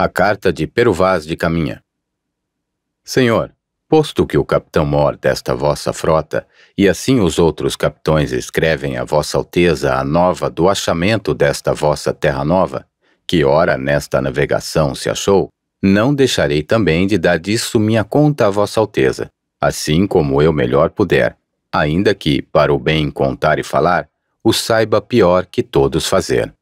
A carta de Peruvaz de Caminha. Senhor, posto que o capitão mor desta vossa frota, e assim os outros capitões escrevem a vossa alteza a nova do achamento desta vossa terra nova, que ora nesta navegação se achou, não deixarei também de dar disso minha conta a vossa alteza, assim como eu melhor puder, ainda que, para o bem contar e falar, o saiba pior que todos fazer.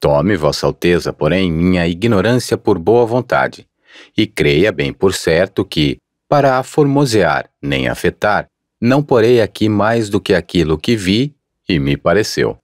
Tome, Vossa Alteza, porém, minha ignorância por boa vontade, e creia bem por certo que, para a formosear nem afetar, não porei aqui mais do que aquilo que vi e me pareceu.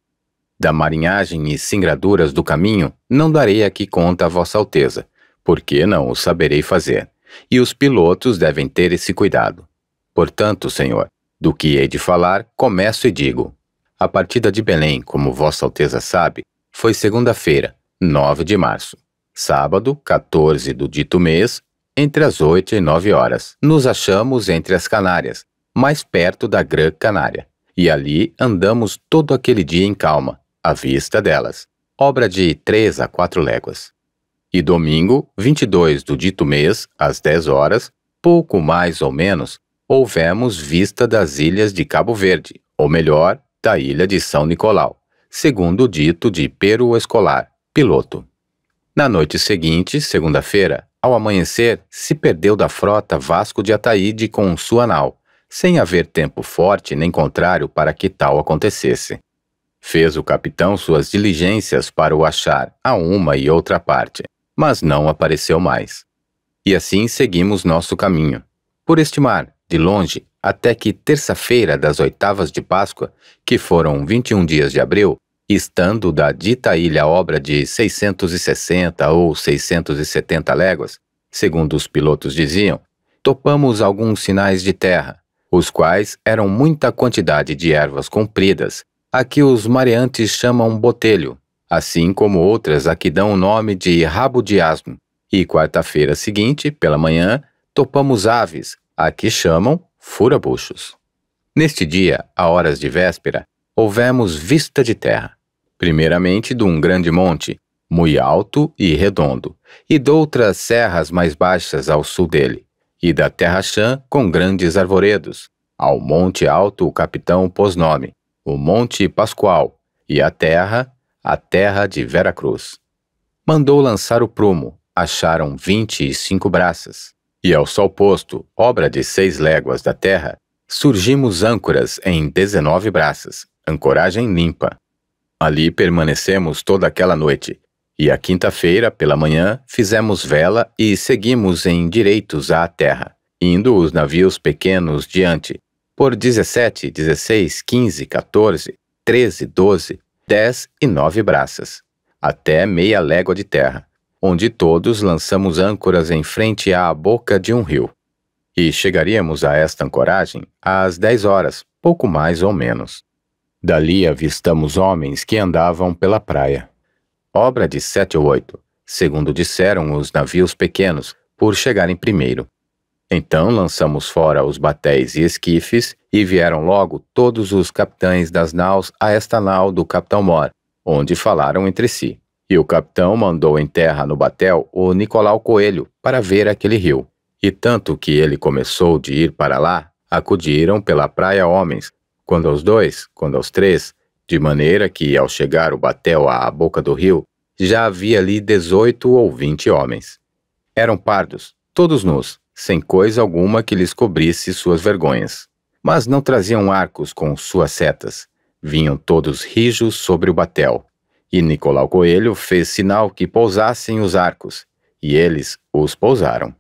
Da marinhagem e singraduras do caminho não darei aqui conta a Vossa Alteza, porque não o saberei fazer, e os pilotos devem ter esse cuidado. Portanto, senhor, do que hei de falar, começo e digo. A partida de Belém, como Vossa Alteza sabe, foi segunda-feira, 9 de março. Sábado, 14 do dito mês, entre as 8 e 9 horas. Nos achamos entre as Canárias, mais perto da Gran Canária. E ali andamos todo aquele dia em calma, à vista delas, obra de 3 a 4 léguas. E domingo, 22 do dito mês, às 10 horas, pouco mais ou menos, houvemos vista das ilhas de Cabo Verde, ou melhor, da ilha de São Nicolau segundo o dito de Pero Escolar, piloto. Na noite seguinte, segunda-feira, ao amanhecer, se perdeu da frota Vasco de Ataíde com sua nau, sem haver tempo forte nem contrário para que tal acontecesse. Fez o capitão suas diligências para o achar a uma e outra parte, mas não apareceu mais. E assim seguimos nosso caminho, por este mar, de longe, até que terça-feira das oitavas de Páscoa, que foram 21 dias de abril, estando da dita ilha obra de 660 ou 670 léguas, segundo os pilotos diziam, topamos alguns sinais de terra, os quais eram muita quantidade de ervas compridas, a que os mareantes chamam botelho, assim como outras a que dão o nome de rabo de asno. E quarta-feira seguinte, pela manhã, topamos aves, a que chamam furabuchos. Neste dia, a horas de véspera, houvemos vista de terra primeiramente de um grande monte, muito alto e redondo, e de outras serras mais baixas ao sul dele, e da terra chã com grandes arvoredos. Ao monte alto o capitão pôs nome, o Monte Pascoal, e a terra, a terra de Vera Cruz. Mandou lançar o prumo, acharam vinte e cinco braças. E ao sol posto, obra de seis léguas da terra, surgimos âncoras em dezenove braças, ancoragem limpa, Ali permanecemos toda aquela noite, e à quinta-feira, pela manhã, fizemos vela e seguimos em direitos à terra, indo os navios pequenos diante, por 17, 16, 15, 14, 13, 12, 10 e 9 braças, até meia légua de terra, onde todos lançamos âncoras em frente à boca de um rio. E chegaríamos a esta ancoragem às 10 horas, pouco mais ou menos. Dali avistamos homens que andavam pela praia. Obra de sete ou oito, segundo disseram os navios pequenos, por chegarem primeiro. Então lançamos fora os batéis e esquifes e vieram logo todos os capitães das naus a esta nau do capitão Mor, onde falaram entre si. E o capitão mandou em terra no batel o Nicolau Coelho para ver aquele rio. E tanto que ele começou de ir para lá, acudiram pela praia homens, quando aos dois, quando aos três, de maneira que, ao chegar o batel à boca do rio, já havia ali dezoito ou vinte homens. Eram pardos, todos nus, sem coisa alguma que lhes cobrisse suas vergonhas. Mas não traziam arcos com suas setas, vinham todos rijos sobre o batel. E Nicolau Coelho fez sinal que pousassem os arcos, e eles os pousaram.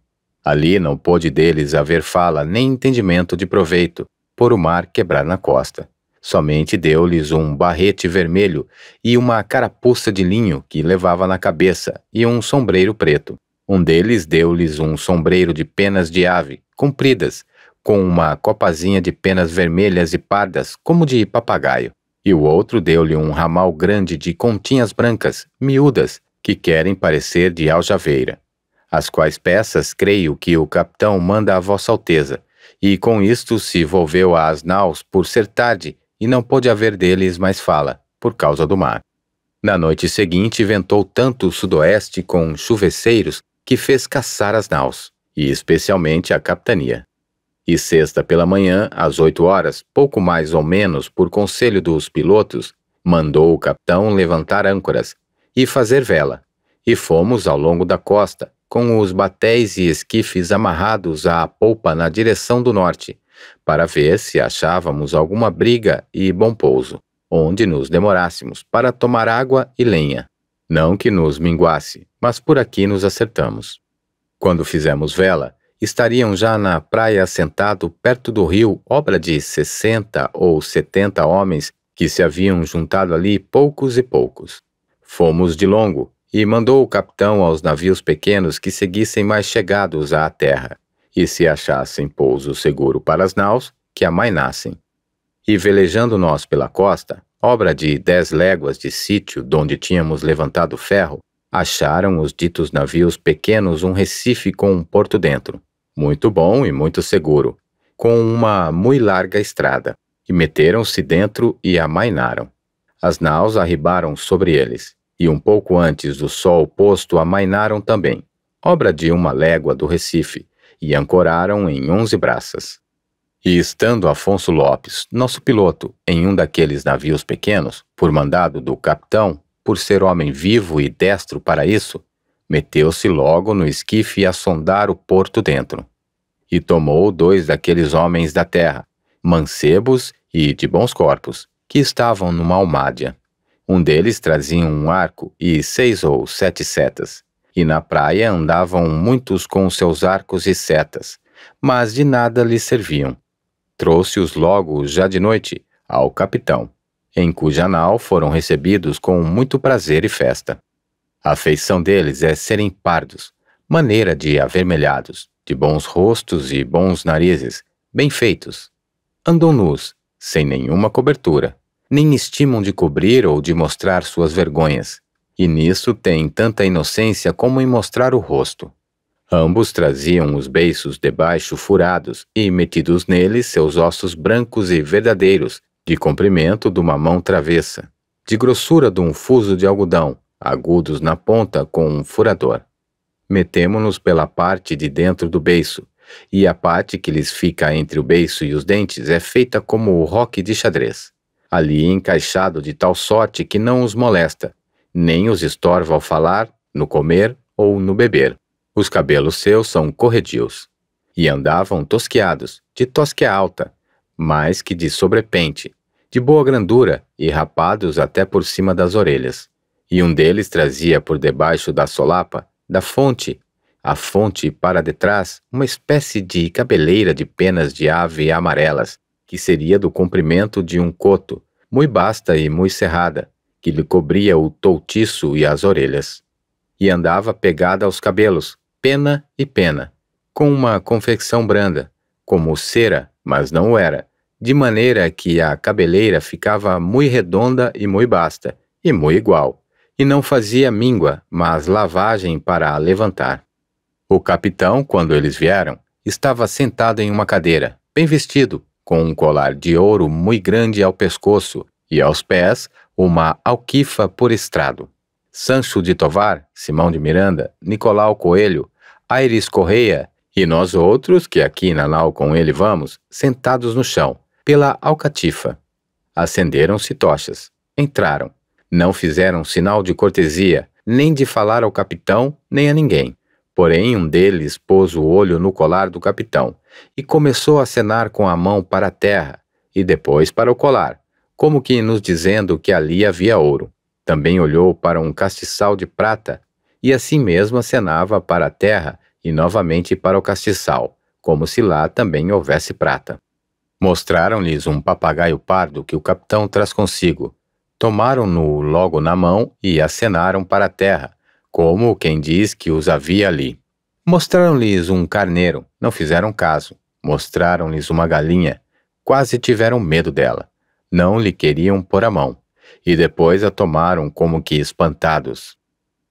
Ali não pôde deles haver fala nem entendimento de proveito, por o mar quebrar na costa. Somente deu-lhes um barrete vermelho e uma carapuça de linho que levava na cabeça e um sombreiro preto. Um deles deu-lhes um sombreiro de penas de ave, compridas, com uma copazinha de penas vermelhas e pardas, como de papagaio. E o outro deu-lhe um ramal grande de continhas brancas, miúdas, que querem parecer de aljaveira. As quais peças creio que o capitão manda a Vossa Alteza, e com isto se volveu a Asnaus por ser tarde, e não pôde haver deles mais fala, por causa do mar. Na noite seguinte ventou tanto o sudoeste com chuveceiros que fez caçar as naus, e especialmente a capitania. E sexta pela manhã, às oito horas, pouco mais ou menos por conselho dos pilotos, mandou o capitão levantar âncoras e fazer vela, e fomos ao longo da costa, com os batéis e esquifes amarrados à polpa na direção do norte, para ver se achávamos alguma briga e bom pouso, onde nos demorássemos para tomar água e lenha. Não que nos minguasse, mas por aqui nos acertamos. Quando fizemos vela, estariam já na praia assentado perto do rio, obra de 60 ou 70 homens que se haviam juntado ali poucos e poucos. Fomos de longo, e mandou o capitão aos navios pequenos que seguissem mais chegados à terra, e se achassem pouso seguro para as naus, que amainassem. E velejando nós pela costa, obra de dez léguas de sítio donde tínhamos levantado ferro, acharam os ditos navios pequenos um recife com um porto dentro, muito bom e muito seguro, com uma muito larga estrada, e meteram-se dentro e amainaram. As naus arribaram sobre eles, e um pouco antes do sol posto amainaram também, obra de uma légua do Recife, e ancoraram em onze braças. E estando Afonso Lopes, nosso piloto, em um daqueles navios pequenos, por mandado do capitão, por ser homem vivo e destro para isso, meteu-se logo no esquife a sondar o porto dentro. E tomou dois daqueles homens da terra, mancebos e de bons corpos, que estavam numa almádia. Um deles trazia um arco e seis ou sete setas, e na praia andavam muitos com seus arcos e setas, mas de nada lhes serviam. Trouxe-os logo, já de noite, ao capitão, em cuja nau foram recebidos com muito prazer e festa. A feição deles é serem pardos, maneira de avermelhados, de bons rostos e bons narizes, bem feitos. Andam nus, sem nenhuma cobertura, nem estimam de cobrir ou de mostrar suas vergonhas, e nisso têm tanta inocência como em mostrar o rosto. Ambos traziam os beiços debaixo furados e metidos neles seus ossos brancos e verdadeiros, de comprimento de uma mão travessa, de grossura de um fuso de algodão, agudos na ponta com um furador. Metemo-nos pela parte de dentro do beiço, e a parte que lhes fica entre o beiço e os dentes é feita como o roque de xadrez ali encaixado de tal sorte que não os molesta, nem os estorva ao falar, no comer ou no beber. Os cabelos seus são corredios, e andavam tosqueados, de tosca alta, mais que de sobrepente, de boa grandura e rapados até por cima das orelhas. E um deles trazia por debaixo da solapa, da fonte, a fonte para detrás, uma espécie de cabeleira de penas de ave amarelas, que seria do comprimento de um coto, mui basta e mui cerrada, que lhe cobria o toutiço e as orelhas, e andava pegada aos cabelos, pena e pena, com uma confecção branda, como cera, mas não o era, de maneira que a cabeleira ficava mui redonda e mui basta, e mui igual, e não fazia míngua, mas lavagem para a levantar. O capitão, quando eles vieram, estava sentado em uma cadeira, bem vestido, com um colar de ouro muito grande ao pescoço e aos pés uma alquifa por estrado. Sancho de Tovar, Simão de Miranda, Nicolau Coelho, Aires Correia e nós outros, que aqui na nau com ele vamos, sentados no chão, pela alcatifa. Acenderam-se tochas. Entraram. Não fizeram sinal de cortesia, nem de falar ao capitão, nem a ninguém. Porém, um deles pôs o olho no colar do capitão e começou a acenar com a mão para a terra e depois para o colar, como que nos dizendo que ali havia ouro. Também olhou para um castiçal de prata, e assim mesmo acenava para a terra e novamente para o castiçal, como se lá também houvesse prata. Mostraram-lhes um papagaio pardo que o capitão traz consigo. Tomaram-no logo na mão e acenaram para a terra, como quem diz que os havia ali. Mostraram-lhes um carneiro, não fizeram caso. Mostraram-lhes uma galinha, quase tiveram medo dela não lhe queriam pôr a mão, e depois a tomaram como que espantados.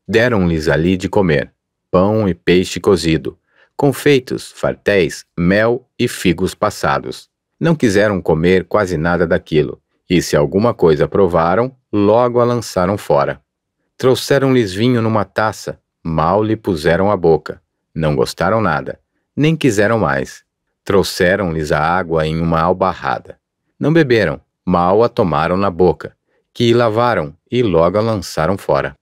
Deram-lhes ali de comer, pão e peixe cozido, confeitos, fartéis, mel e figos passados. Não quiseram comer quase nada daquilo, e se alguma coisa provaram, logo a lançaram fora. Trouxeram-lhes vinho numa taça, mal lhe puseram a boca. Não gostaram nada, nem quiseram mais. Trouxeram-lhes a água em uma albarrada. Não beberam, mal a tomaram na boca, que lavaram e logo a lançaram fora.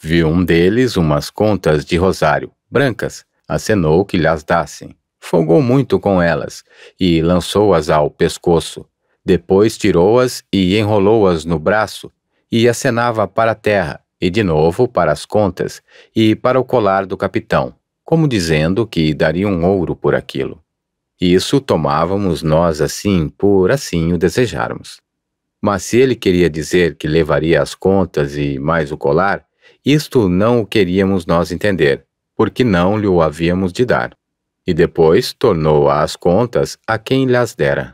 Viu um deles umas contas de rosário, brancas, acenou que lhas dassem. Folgou muito com elas e lançou-as ao pescoço. Depois tirou-as e enrolou-as no braço e acenava para a terra e de novo para as contas e para o colar do capitão, como dizendo que daria um ouro por aquilo. Isso tomávamos nós assim, por assim o desejarmos. Mas se ele queria dizer que levaria as contas e mais o colar, isto não o queríamos nós entender, porque não lhe o havíamos de dar. E depois tornou as contas a quem lhas dera.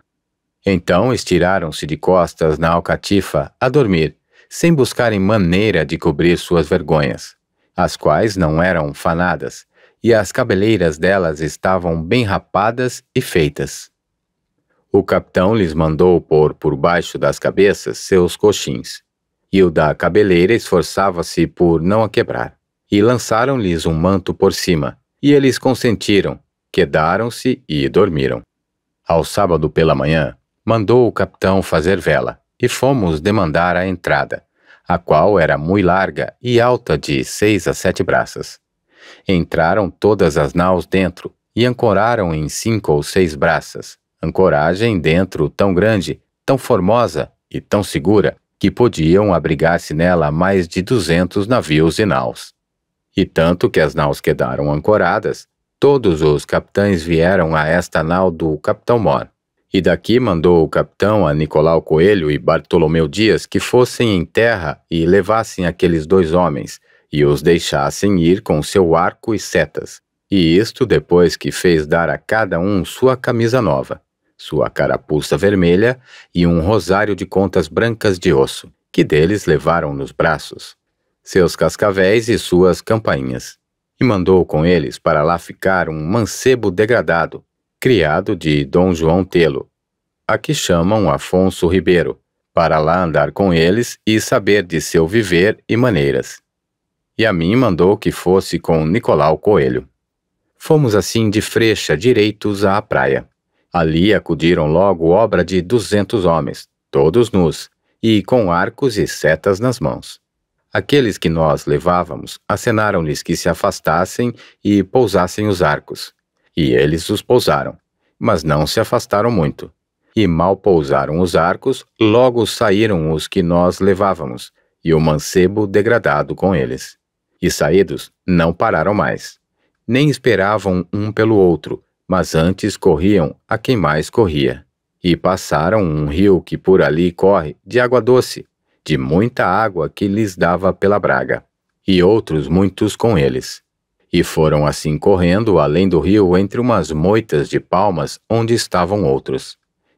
Então estiraram-se de costas na alcatifa a dormir, sem buscarem maneira de cobrir suas vergonhas, as quais não eram fanadas, e as cabeleiras delas estavam bem rapadas e feitas. O capitão lhes mandou pôr por baixo das cabeças seus coxins, e o da cabeleira esforçava-se por não a quebrar. E lançaram-lhes um manto por cima, e eles consentiram, quedaram-se e dormiram. Ao sábado pela manhã, mandou o capitão fazer vela, e fomos demandar a entrada, a qual era muito larga e alta de seis a sete braças. Entraram todas as naus dentro e ancoraram em cinco ou seis braças. Ancoragem dentro tão grande, tão formosa e tão segura que podiam abrigar-se nela mais de duzentos navios e naus. E tanto que as naus quedaram ancoradas, todos os capitães vieram a esta nau do capitão Mor. E daqui mandou o capitão a Nicolau Coelho e Bartolomeu Dias que fossem em terra e levassem aqueles dois homens, e os deixassem ir com seu arco e setas, e isto depois que fez dar a cada um sua camisa nova, sua carapuça vermelha e um rosário de contas brancas de osso, que deles levaram nos braços, seus cascavéis e suas campainhas, e mandou com eles para lá ficar um mancebo degradado, criado de Dom João Telo, a que chamam Afonso Ribeiro, para lá andar com eles e saber de seu viver e maneiras e a mim mandou que fosse com Nicolau Coelho. Fomos assim de frecha direitos à praia. Ali acudiram logo obra de duzentos homens, todos nus, e com arcos e setas nas mãos. Aqueles que nós levávamos acenaram-lhes que se afastassem e pousassem os arcos. E eles os pousaram, mas não se afastaram muito. E mal pousaram os arcos, logo saíram os que nós levávamos, e o mancebo degradado com eles e saídos não pararam mais. Nem esperavam um pelo outro, mas antes corriam a quem mais corria. E passaram um rio que por ali corre de água doce, de muita água que lhes dava pela braga, e outros muitos com eles. E foram assim correndo além do rio entre umas moitas de palmas onde estavam outros.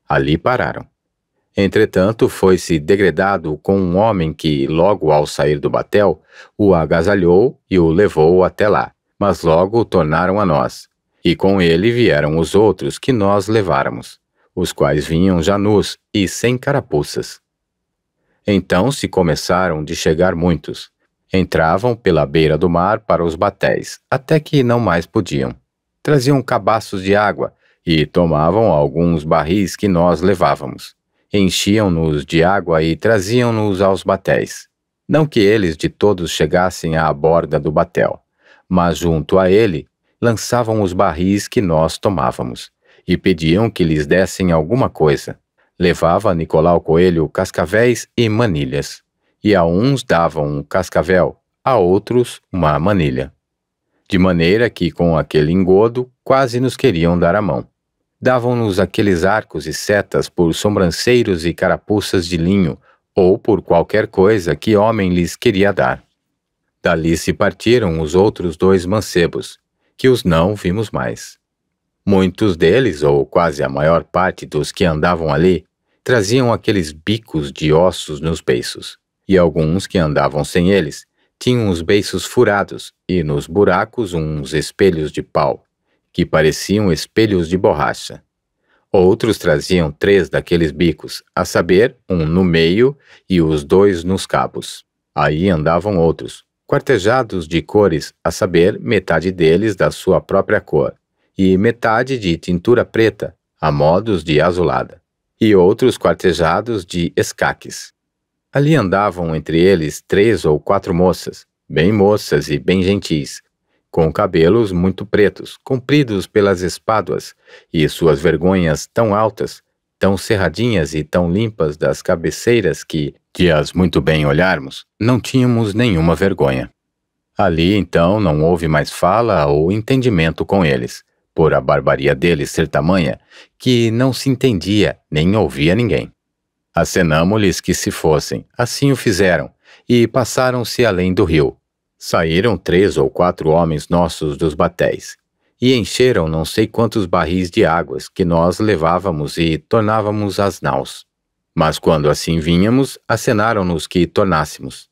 Ali pararam. Entretanto, foi-se degredado com um homem que, logo ao sair do batel, o agasalhou e o levou até lá, mas logo o tornaram a nós. E com ele vieram os outros que nós leváramos, os quais vinham já nus e sem carapuças. Então se começaram de chegar muitos. Entravam pela beira do mar para os batéis, até que não mais podiam. Traziam cabaços de água e tomavam alguns barris que nós levávamos enchiam-nos de água e traziam-nos aos batéis. Não que eles de todos chegassem à borda do batel, mas junto a ele lançavam os barris que nós tomávamos, e pediam que lhes dessem alguma coisa. Levava Nicolau Coelho cascavéis e manilhas, e a uns davam um cascavel, a outros uma manilha. De maneira que com aquele engodo quase nos queriam dar a mão davam-nos aqueles arcos e setas por sobranceiros e carapuças de linho, ou por qualquer coisa que homem lhes queria dar. Dali se partiram os outros dois mancebos, que os não vimos mais. Muitos deles, ou quase a maior parte dos que andavam ali, traziam aqueles bicos de ossos nos beiços, e alguns que andavam sem eles tinham os beiços furados e nos buracos uns espelhos de pau, que pareciam espelhos de borracha. Outros traziam três daqueles bicos, a saber, um no meio e os dois nos cabos. Aí andavam outros, quartejados de cores, a saber, metade deles da sua própria cor, e metade de tintura preta, a modos de azulada, e outros quartejados de escaques. Ali andavam entre eles três ou quatro moças, bem moças e bem gentis, com cabelos muito pretos, compridos pelas espáduas, e suas vergonhas tão altas, tão cerradinhas e tão limpas das cabeceiras que, de as muito bem olharmos, não tínhamos nenhuma vergonha. Ali, então, não houve mais fala ou entendimento com eles, por a barbaria deles ser tamanha que não se entendia nem ouvia ninguém. Acenamo-lhes que se fossem, assim o fizeram, e passaram-se além do rio, Saíram três ou quatro homens nossos dos batéis, e encheram não sei quantos barris de águas que nós levávamos e tornávamos às naus. Mas quando assim vinhamos, acenaram-nos que tornássemos.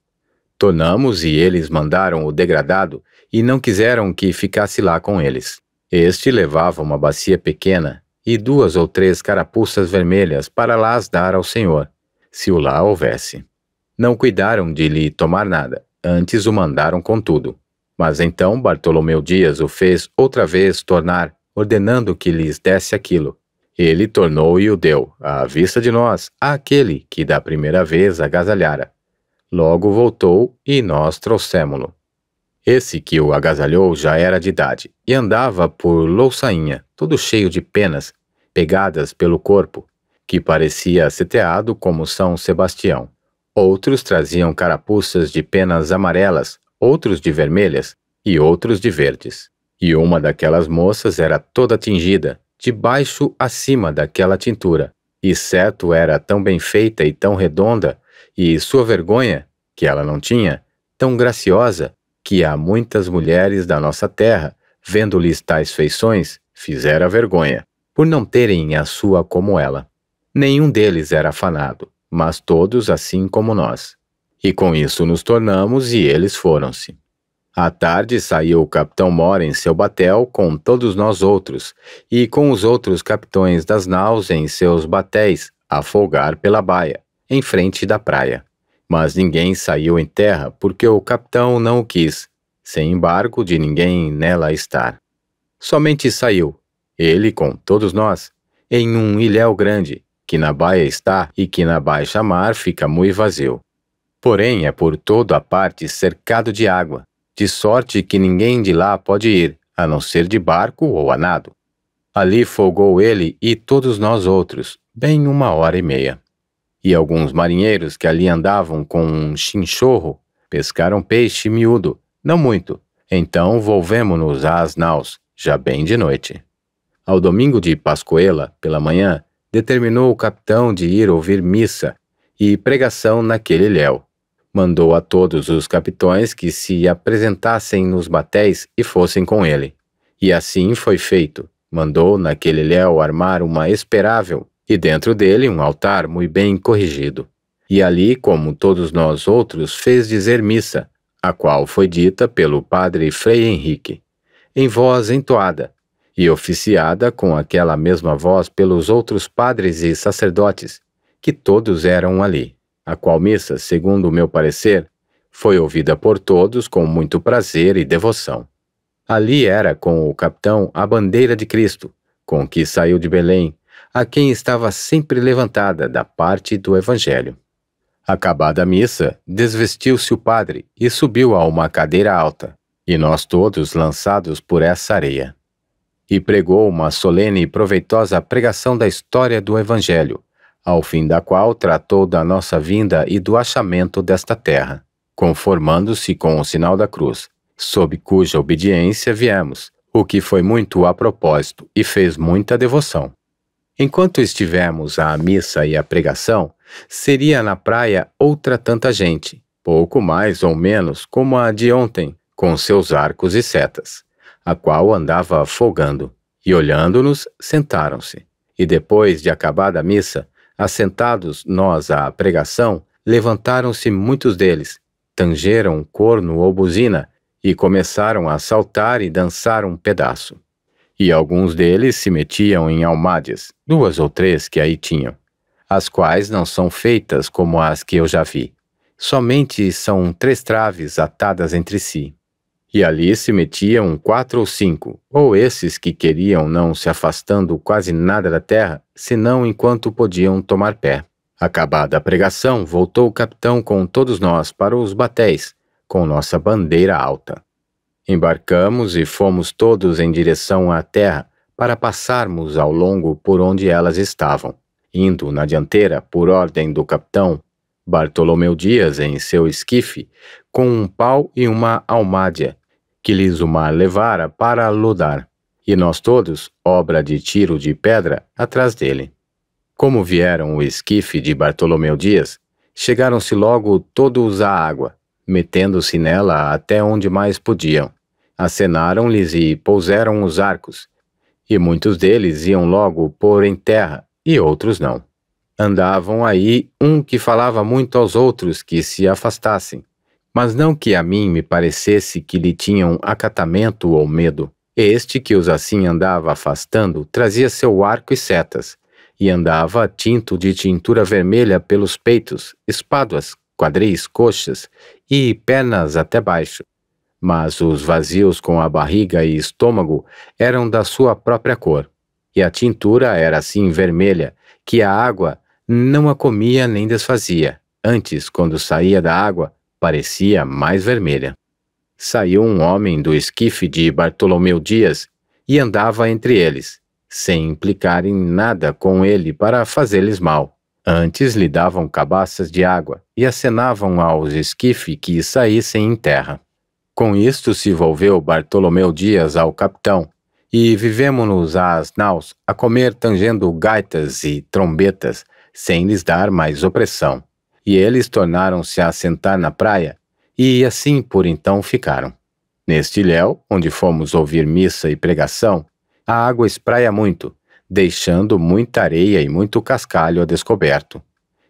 Tornamos e eles mandaram o degradado e não quiseram que ficasse lá com eles. Este levava uma bacia pequena e duas ou três carapuças vermelhas para lá as dar ao Senhor, se o lá houvesse. Não cuidaram de lhe tomar nada, Antes o mandaram com tudo. Mas então Bartolomeu Dias o fez outra vez tornar, ordenando que lhes desse aquilo. Ele tornou e o deu, à vista de nós, àquele que da primeira vez agasalhara. Logo voltou e nós trouxemos lo Esse que o agasalhou já era de idade e andava por louçainha, todo cheio de penas, pegadas pelo corpo, que parecia seteado como São Sebastião. Outros traziam carapuças de penas amarelas, outros de vermelhas e outros de verdes. E uma daquelas moças era toda tingida, de baixo acima daquela tintura, e certo era tão bem feita e tão redonda, e sua vergonha, que ela não tinha, tão graciosa, que a muitas mulheres da nossa terra, vendo-lhes tais feições, fizera vergonha, por não terem a sua como ela. Nenhum deles era afanado, mas todos assim como nós. E com isso nos tornamos e eles foram-se. À tarde saiu o capitão Mora em seu batel com todos nós outros, e com os outros capitões das naus em seus batéis, a folgar pela baia, em frente da praia. Mas ninguém saiu em terra, porque o capitão não o quis, sem embargo de ninguém nela estar. Somente saiu, ele com todos nós, em um ilhéu grande, que na baia está e que na baixa Mar fica muito vazio. Porém, é por toda a parte cercado de água, de sorte que ninguém de lá pode ir, a não ser de barco ou a nado. Ali folgou ele e todos nós outros, bem uma hora e meia. E alguns marinheiros que ali andavam com um chinchorro pescaram peixe miúdo, não muito. Então volvemos-nos às naus, já bem de noite. Ao domingo de Pascoela, pela manhã, determinou o capitão de ir ouvir missa e pregação naquele léu. Mandou a todos os capitões que se apresentassem nos batéis e fossem com ele. E assim foi feito. Mandou naquele léu armar uma esperável, e dentro dele um altar muito bem corrigido. E ali, como todos nós outros, fez dizer missa, a qual foi dita pelo padre Frei Henrique, em voz entoada, e oficiada com aquela mesma voz pelos outros padres e sacerdotes, que todos eram ali, a qual missa, segundo o meu parecer, foi ouvida por todos com muito prazer e devoção. Ali era com o capitão a bandeira de Cristo, com que saiu de Belém, a quem estava sempre levantada da parte do Evangelho. Acabada a missa, desvestiu-se o padre e subiu a uma cadeira alta, e nós todos lançados por essa areia e pregou uma solene e proveitosa pregação da história do Evangelho, ao fim da qual tratou da nossa vinda e do achamento desta terra, conformando-se com o sinal da cruz, sob cuja obediência viemos, o que foi muito a propósito e fez muita devoção. Enquanto estivemos à missa e à pregação, seria na praia outra tanta gente, pouco mais ou menos como a de ontem, com seus arcos e setas a qual andava folgando, e olhando-nos, sentaram-se. E depois de acabada a missa, assentados nós à pregação, levantaram-se muitos deles, tangeram corno ou buzina, e começaram a saltar e dançar um pedaço. E alguns deles se metiam em almades, duas ou três que aí tinham, as quais não são feitas como as que eu já vi. Somente são três traves atadas entre si, e ali se metiam quatro ou cinco, ou esses que queriam não se afastando quase nada da terra, senão enquanto podiam tomar pé. Acabada a pregação, voltou o capitão com todos nós para os batéis, com nossa bandeira alta. Embarcamos e fomos todos em direção à terra, para passarmos ao longo por onde elas estavam, indo na dianteira, por ordem do capitão, Bartolomeu Dias em seu esquife, com um pau e uma almádia, que lhes o mar levara para Lodar, e nós todos, obra de tiro de pedra, atrás dele. Como vieram o esquife de Bartolomeu Dias, chegaram-se logo todos à água, metendo-se nela até onde mais podiam. Acenaram-lhes e pousaram os arcos, e muitos deles iam logo pôr em terra, e outros não. Andavam aí um que falava muito aos outros que se afastassem, mas não que a mim me parecesse que lhe tinham acatamento ou medo. Este que os assim andava afastando trazia seu arco e setas, e andava tinto de tintura vermelha pelos peitos, espáduas, quadris, coxas e pernas até baixo. Mas os vazios com a barriga e estômago eram da sua própria cor, e a tintura era assim vermelha que a água não a comia nem desfazia. Antes, quando saía da água, parecia mais vermelha. Saiu um homem do esquife de Bartolomeu Dias e andava entre eles, sem implicar em nada com ele para fazer-lhes mal. Antes lhe davam cabaças de água e acenavam aos esquife que saíssem em terra. Com isto se volveu Bartolomeu Dias ao capitão, e vivemos-nos às naus a comer tangendo gaitas e trombetas, sem lhes dar mais opressão e eles tornaram-se a assentar na praia, e assim por então ficaram. Neste ilhéu, onde fomos ouvir missa e pregação, a água espraia muito, deixando muita areia e muito cascalho a descoberto.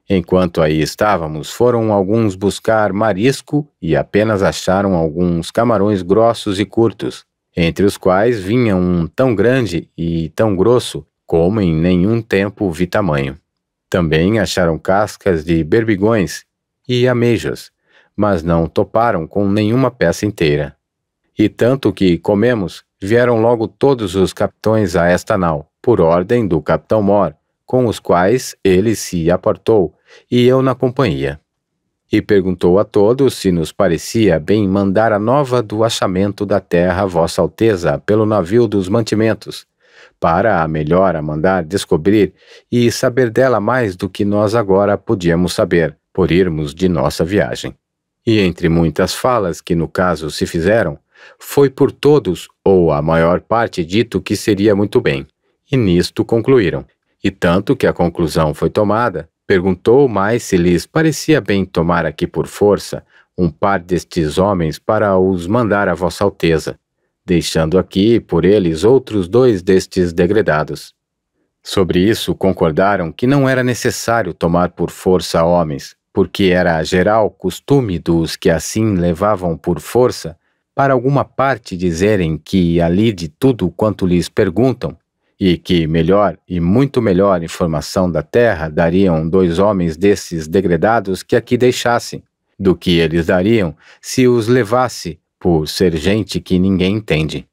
Enquanto aí estávamos, foram alguns buscar marisco e apenas acharam alguns camarões grossos e curtos, entre os quais vinha um tão grande e tão grosso como em nenhum tempo vi tamanho. Também acharam cascas de berbigões e ameijas, mas não toparam com nenhuma peça inteira. E tanto que comemos, vieram logo todos os capitões a esta nau, por ordem do capitão Mor, com os quais ele se apartou, e eu na companhia. E perguntou a todos se nos parecia bem mandar a nova do achamento da terra Vossa Alteza pelo navio dos mantimentos, para a melhor a mandar descobrir e saber dela mais do que nós agora podíamos saber, por irmos de nossa viagem. E entre muitas falas que no caso se fizeram, foi por todos, ou a maior parte, dito que seria muito bem. E nisto concluíram. E tanto que a conclusão foi tomada, perguntou mais se lhes parecia bem tomar aqui por força um par destes homens para os mandar a Vossa Alteza, deixando aqui por eles outros dois destes degredados. Sobre isso concordaram que não era necessário tomar por força homens, porque era geral costume dos que assim levavam por força para alguma parte dizerem que ali de tudo quanto lhes perguntam, e que melhor e muito melhor informação da terra dariam dois homens desses degredados que aqui deixassem, do que eles dariam se os levasse por ser gente que ninguém entende.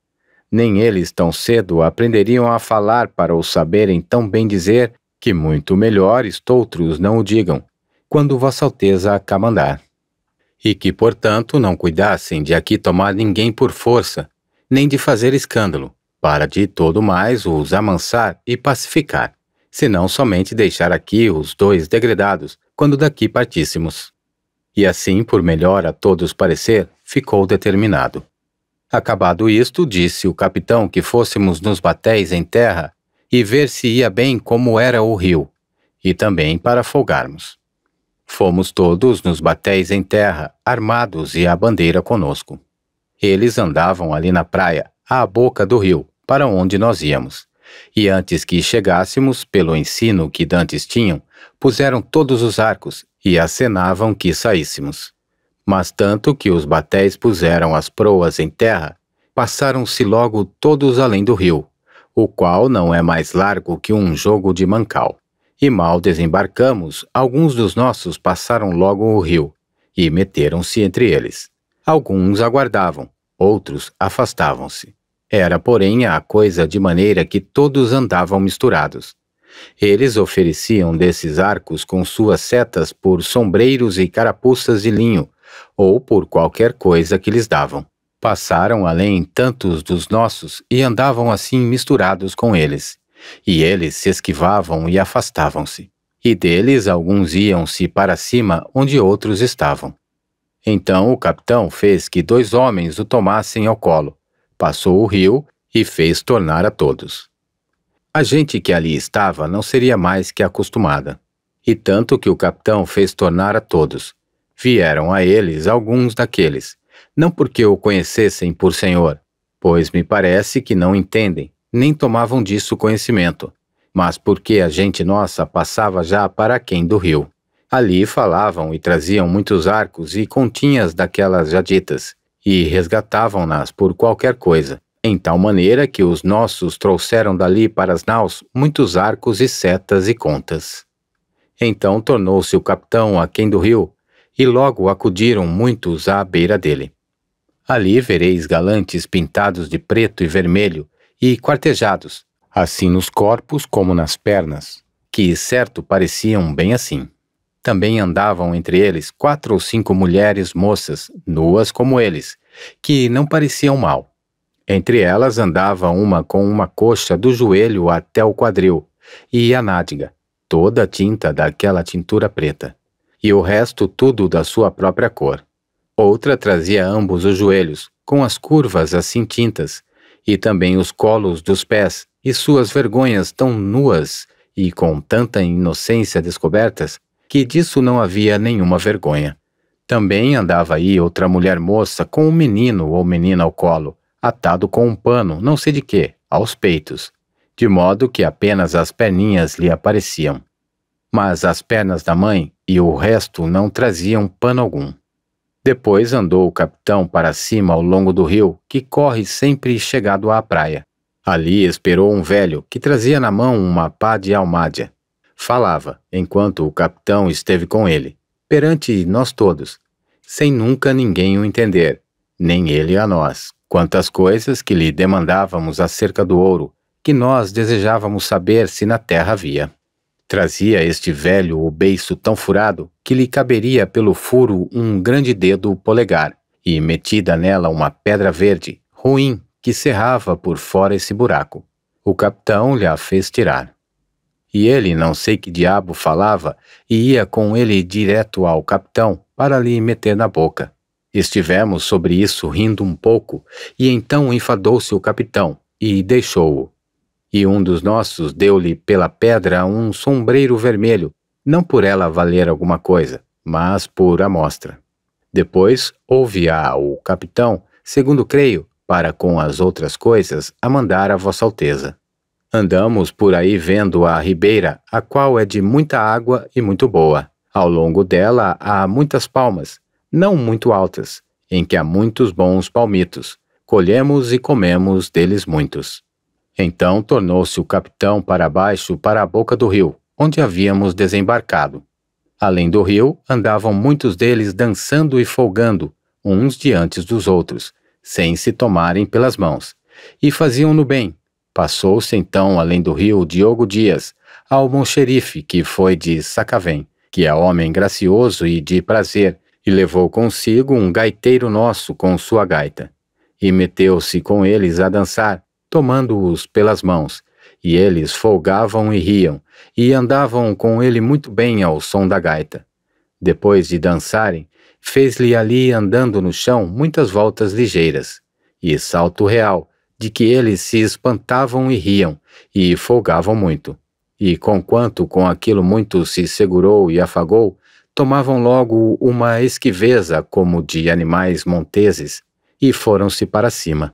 Nem eles tão cedo aprenderiam a falar para o saberem tão bem dizer que muito melhores estoutros não o digam, quando Vossa Alteza a mandar. E que, portanto, não cuidassem de aqui tomar ninguém por força, nem de fazer escândalo, para de todo mais os amansar e pacificar, senão somente deixar aqui os dois degredados, quando daqui partíssemos. E assim, por melhor a todos parecer, ficou determinado. Acabado isto, disse o capitão que fôssemos nos batéis em terra e ver se ia bem como era o rio, e também para folgarmos. Fomos todos nos batéis em terra, armados e a bandeira conosco. Eles andavam ali na praia, à boca do rio, para onde nós íamos. E antes que chegássemos, pelo ensino que dantes tinham, puseram todos os arcos e acenavam que saíssemos. Mas tanto que os batéis puseram as proas em terra, passaram-se logo todos além do rio, o qual não é mais largo que um jogo de mancal. E mal desembarcamos, alguns dos nossos passaram logo o rio, e meteram-se entre eles. Alguns aguardavam, outros afastavam-se. Era, porém, a coisa de maneira que todos andavam misturados. Eles ofereciam desses arcos com suas setas por sombreiros e carapuças de linho, ou por qualquer coisa que lhes davam. Passaram além tantos dos nossos e andavam assim misturados com eles. E eles se esquivavam e afastavam-se. E deles alguns iam-se para cima onde outros estavam. Então o capitão fez que dois homens o tomassem ao colo, passou o rio e fez tornar a todos. A gente que ali estava não seria mais que acostumada. E tanto que o capitão fez tornar a todos, vieram a eles alguns daqueles, não porque o conhecessem por Senhor, pois me parece que não entendem, nem tomavam disso conhecimento, mas porque a gente nossa passava já para quem do rio. Ali falavam e traziam muitos arcos e continhas daquelas já ditas, e resgatavam-nas por qualquer coisa, em tal maneira que os nossos trouxeram dali para as naus muitos arcos e setas e contas. Então tornou-se o capitão a quem do rio e logo acudiram muitos à beira dele. Ali vereis galantes pintados de preto e vermelho e quartejados, assim nos corpos como nas pernas, que certo pareciam bem assim. Também andavam entre eles quatro ou cinco mulheres moças, nuas como eles, que não pareciam mal. Entre elas andava uma com uma coxa do joelho até o quadril, e a nádiga, toda tinta daquela tintura preta e o resto tudo da sua própria cor. Outra trazia ambos os joelhos, com as curvas assim tintas, e também os colos dos pés, e suas vergonhas tão nuas e com tanta inocência descobertas, que disso não havia nenhuma vergonha. Também andava aí outra mulher moça com um menino ou menina ao colo, atado com um pano, não sei de quê, aos peitos, de modo que apenas as perninhas lhe apareciam mas as pernas da mãe e o resto não traziam pano algum. Depois andou o capitão para cima ao longo do rio, que corre sempre chegado à praia. Ali esperou um velho que trazia na mão uma pá de almádia. Falava, enquanto o capitão esteve com ele, perante nós todos, sem nunca ninguém o entender, nem ele a nós, quantas coisas que lhe demandávamos acerca do ouro, que nós desejávamos saber se na terra havia. Trazia este velho o beiço tão furado que lhe caberia pelo furo um grande dedo polegar, e metida nela uma pedra verde, ruim, que cerrava por fora esse buraco. O capitão lhe a fez tirar. E ele, não sei que diabo falava, e ia com ele direto ao capitão para lhe meter na boca. Estivemos sobre isso rindo um pouco, e então enfadou-se o capitão e deixou-o e um dos nossos deu-lhe pela pedra um sombreiro vermelho, não por ela valer alguma coisa, mas por amostra. Depois houve-a o capitão, segundo creio, para com as outras coisas, a mandar a Vossa Alteza. Andamos por aí vendo a ribeira, a qual é de muita água e muito boa. Ao longo dela há muitas palmas, não muito altas, em que há muitos bons palmitos. Colhemos e comemos deles muitos. Então tornou-se o capitão para baixo para a boca do rio, onde havíamos desembarcado. Além do rio, andavam muitos deles dançando e folgando, uns diante dos outros, sem se tomarem pelas mãos. E faziam-no bem. Passou-se então além do rio Diogo Dias, ao monxerife, que foi de Sacavém, que é homem gracioso e de prazer, e levou consigo um gaiteiro nosso com sua gaita. E meteu-se com eles a dançar, tomando-os pelas mãos, e eles folgavam e riam, e andavam com ele muito bem ao som da gaita. Depois de dançarem, fez-lhe ali andando no chão muitas voltas ligeiras, e salto real, de que eles se espantavam e riam, e folgavam muito. E conquanto com aquilo muito se segurou e afagou, tomavam logo uma esquiveza como de animais monteses, e foram-se para cima.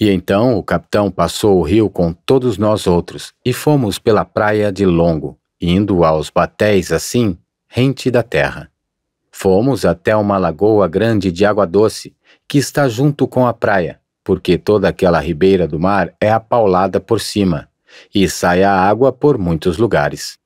E então o capitão passou o rio com todos nós outros e fomos pela praia de Longo, indo aos batéis assim, rente da terra. Fomos até uma lagoa grande de água doce, que está junto com a praia, porque toda aquela ribeira do mar é apaulada por cima, e sai a água por muitos lugares.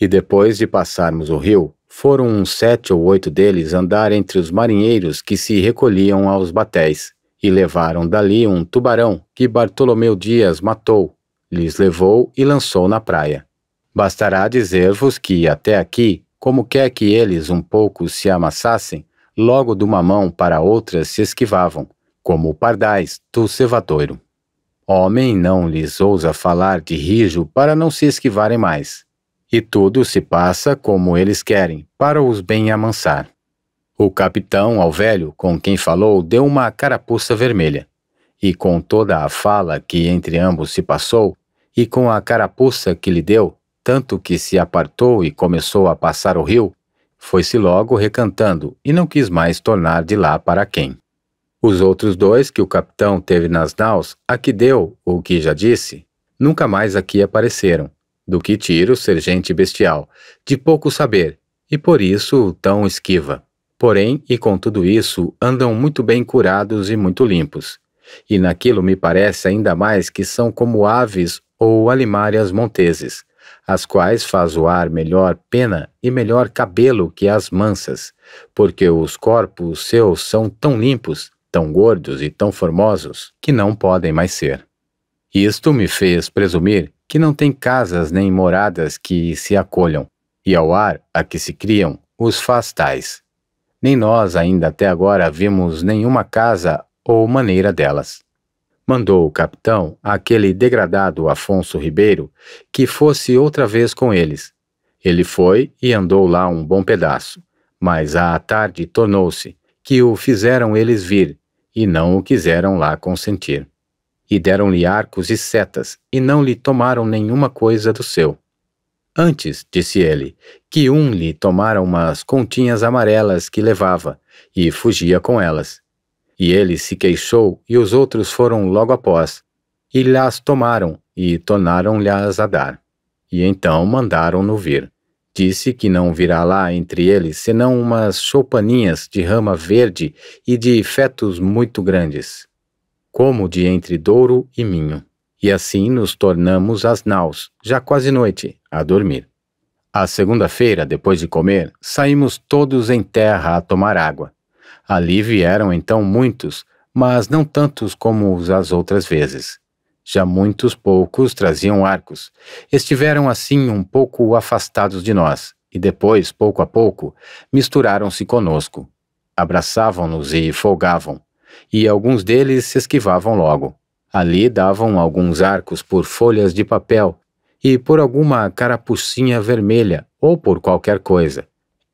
E depois de passarmos o rio, foram uns sete ou oito deles andar entre os marinheiros que se recolhiam aos batéis, e levaram dali um tubarão que Bartolomeu Dias matou, lhes levou e lançou na praia. Bastará dizer-vos que até aqui, como quer que eles um pouco se amassassem, logo de uma mão para outra se esquivavam, como o pardais do cevadoiro. Homem não lhes ousa falar de rijo para não se esquivarem mais. E tudo se passa como eles querem, para os bem amansar. O capitão, ao velho, com quem falou, deu uma carapuça vermelha. E com toda a fala que entre ambos se passou, e com a carapuça que lhe deu, tanto que se apartou e começou a passar o rio, foi-se logo recantando e não quis mais tornar de lá para quem. Os outros dois que o capitão teve nas naus, a que deu o que já disse, nunca mais aqui apareceram, do que tiro ser bestial, de pouco saber, e por isso tão esquiva. Porém, e com tudo isso, andam muito bem curados e muito limpos. E naquilo me parece ainda mais que são como aves ou alimárias monteses, as quais faz o ar melhor pena e melhor cabelo que as mansas, porque os corpos seus são tão limpos, tão gordos e tão formosos, que não podem mais ser. Isto me fez presumir que não tem casas nem moradas que se acolham, e ao ar a que se criam os faz tais nem nós ainda até agora vimos nenhuma casa ou maneira delas. Mandou o capitão aquele degradado Afonso Ribeiro que fosse outra vez com eles. Ele foi e andou lá um bom pedaço, mas à tarde tornou-se, que o fizeram eles vir, e não o quiseram lá consentir. E deram-lhe arcos e setas, e não lhe tomaram nenhuma coisa do seu. Antes, disse ele, que um lhe tomara umas continhas amarelas que levava e fugia com elas. E ele se queixou e os outros foram logo após, e lhas tomaram e tornaram-lhas a dar. E então mandaram-no vir. Disse que não virá lá entre eles senão umas choupaninhas de rama verde e de fetos muito grandes, como de entre douro e minho. E assim nos tornamos às naus, já quase noite, a dormir. A segunda-feira, depois de comer, saímos todos em terra a tomar água. Ali vieram então muitos, mas não tantos como as outras vezes. Já muitos poucos traziam arcos. Estiveram assim um pouco afastados de nós, e depois, pouco a pouco, misturaram-se conosco. Abraçavam-nos e folgavam, e alguns deles se esquivavam logo. Ali davam alguns arcos por folhas de papel e por alguma carapucinha vermelha ou por qualquer coisa.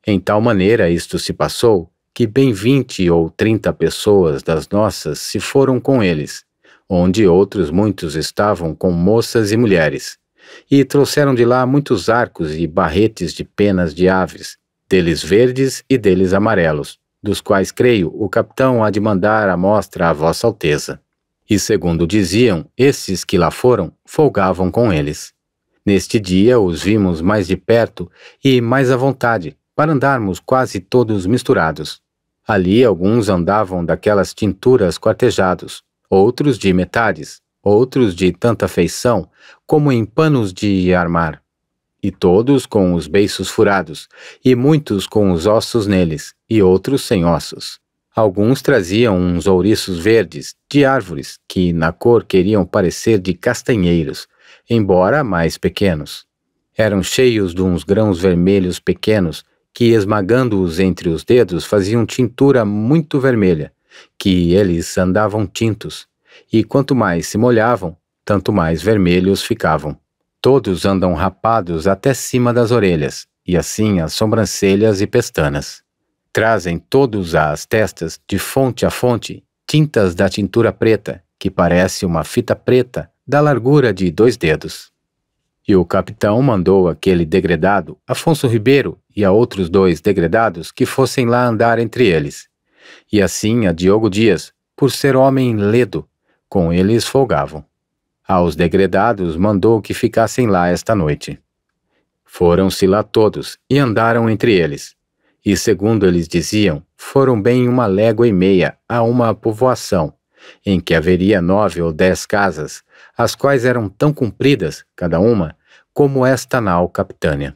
Em tal maneira isto se passou que bem vinte ou trinta pessoas das nossas se foram com eles, onde outros muitos estavam com moças e mulheres, e trouxeram de lá muitos arcos e barretes de penas de aves, deles verdes e deles amarelos, dos quais creio o capitão há de mandar a mostra à Vossa Alteza. E segundo diziam, esses que lá foram folgavam com eles. Neste dia os vimos mais de perto e mais à vontade, para andarmos quase todos misturados. Ali alguns andavam daquelas tinturas quartejados, outros de metades, outros de tanta feição, como em panos de armar, e todos com os beiços furados, e muitos com os ossos neles, e outros sem ossos. Alguns traziam uns ouriços verdes, de árvores, que na cor queriam parecer de castanheiros, embora mais pequenos. Eram cheios de uns grãos vermelhos pequenos que, esmagando-os entre os dedos, faziam tintura muito vermelha, que eles andavam tintos, e quanto mais se molhavam, tanto mais vermelhos ficavam. Todos andam rapados até cima das orelhas, e assim as sobrancelhas e pestanas. Trazem todos às testas, de fonte a fonte, tintas da tintura preta, que parece uma fita preta, da largura de dois dedos. E o capitão mandou aquele degredado, Afonso Ribeiro, e a outros dois degredados que fossem lá andar entre eles. E assim a Diogo Dias, por ser homem ledo, com eles folgavam. Aos degredados mandou que ficassem lá esta noite. Foram-se lá todos e andaram entre eles. E segundo eles diziam, foram bem uma légua e meia a uma povoação, em que haveria nove ou dez casas, as quais eram tão compridas, cada uma, como esta nau capitânia.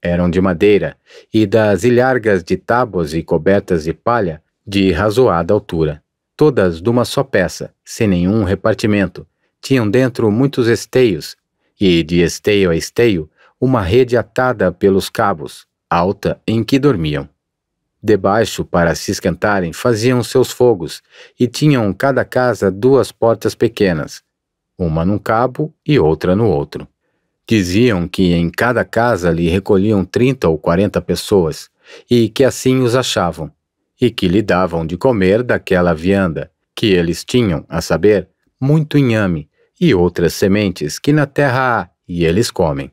Eram de madeira e das ilhargas de tábuas e cobertas de palha de razoada altura, todas de uma só peça, sem nenhum repartimento. Tinham dentro muitos esteios, e de esteio a esteio, uma rede atada pelos cabos, alta em que dormiam. Debaixo, para se esquentarem, faziam seus fogos, e tinham cada casa duas portas pequenas, uma num cabo e outra no outro. Diziam que em cada casa lhe recolhiam 30 ou 40 pessoas, e que assim os achavam, e que lhe davam de comer daquela vianda, que eles tinham, a saber, muito inhame e outras sementes que na terra há, e eles comem.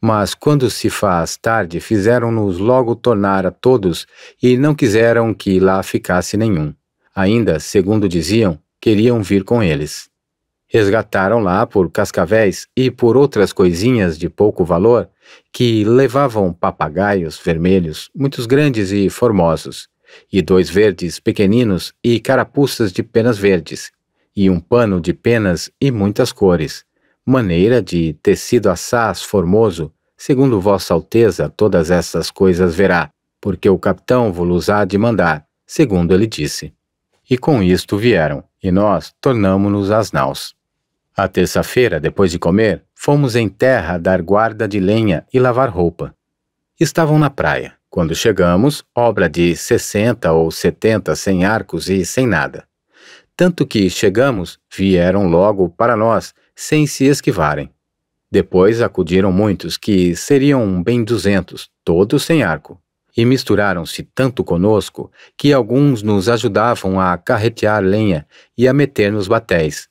Mas quando se faz tarde, fizeram-nos logo tornar a todos, e não quiseram que lá ficasse nenhum. Ainda, segundo diziam, queriam vir com eles. Resgataram lá por cascavéis e por outras coisinhas de pouco valor que levavam papagaios vermelhos, muitos grandes e formosos, e dois verdes pequeninos e carapuças de penas verdes, e um pano de penas e muitas cores, maneira de tecido assaz formoso, segundo Vossa Alteza todas essas coisas verá, porque o capitão vos há de mandar, segundo ele disse. E com isto vieram, e nós tornamo-nos às naus. A terça-feira, depois de comer, fomos em terra dar guarda de lenha e lavar roupa. Estavam na praia. Quando chegamos, obra de 60 ou 70 sem arcos e sem nada. Tanto que chegamos, vieram logo para nós, sem se esquivarem. Depois acudiram muitos, que seriam bem duzentos, todos sem arco. E misturaram-se tanto conosco que alguns nos ajudavam a carretear lenha e a meter nos batéis,